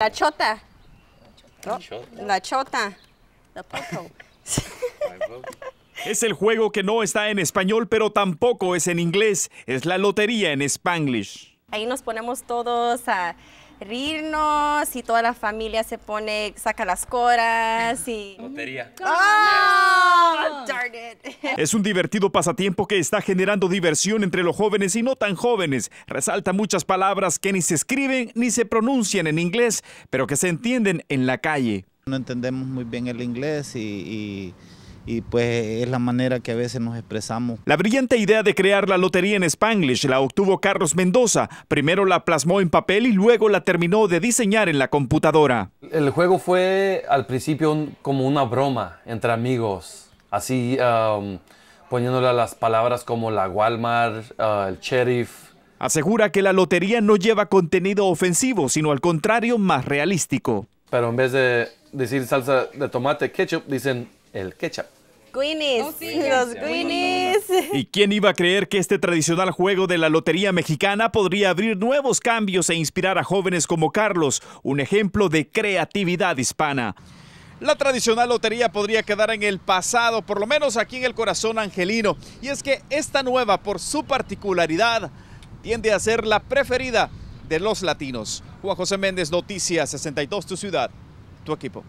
La chota. La chota. la chota. Es el juego que no está en español, pero tampoco es en inglés. Es la lotería en Spanglish. Ahí nos ponemos todos a rirnos y toda la familia se pone, saca las coras y... Lotería. Es un divertido pasatiempo que está generando diversión entre los jóvenes y no tan jóvenes. Resalta muchas palabras que ni se escriben ni se pronuncian en inglés, pero que se entienden en la calle. No entendemos muy bien el inglés y... pues es la manera que a veces nos expresamos. La brillante idea de crear la lotería en Spanglish la obtuvo Carlos Mendoza. Primero la plasmó en papel y luego la terminó de diseñar en la computadora. El juego fue al principio como una broma entre amigos Así um, poniéndole las palabras como la Walmart, uh, el sheriff. Asegura que la lotería no lleva contenido ofensivo, sino al contrario, más realístico. Pero en vez de decir salsa de tomate, ketchup, dicen el ketchup. Queenies, oh, los ¿Y quién iba a creer que este tradicional juego de la lotería mexicana podría abrir nuevos cambios e inspirar a jóvenes como Carlos, un ejemplo de creatividad hispana? La tradicional lotería podría quedar en el pasado, por lo menos aquí en el corazón angelino. Y es que esta nueva, por su particularidad, tiende a ser la preferida de los latinos. Juan José Méndez, Noticias 62, tu ciudad, tu equipo.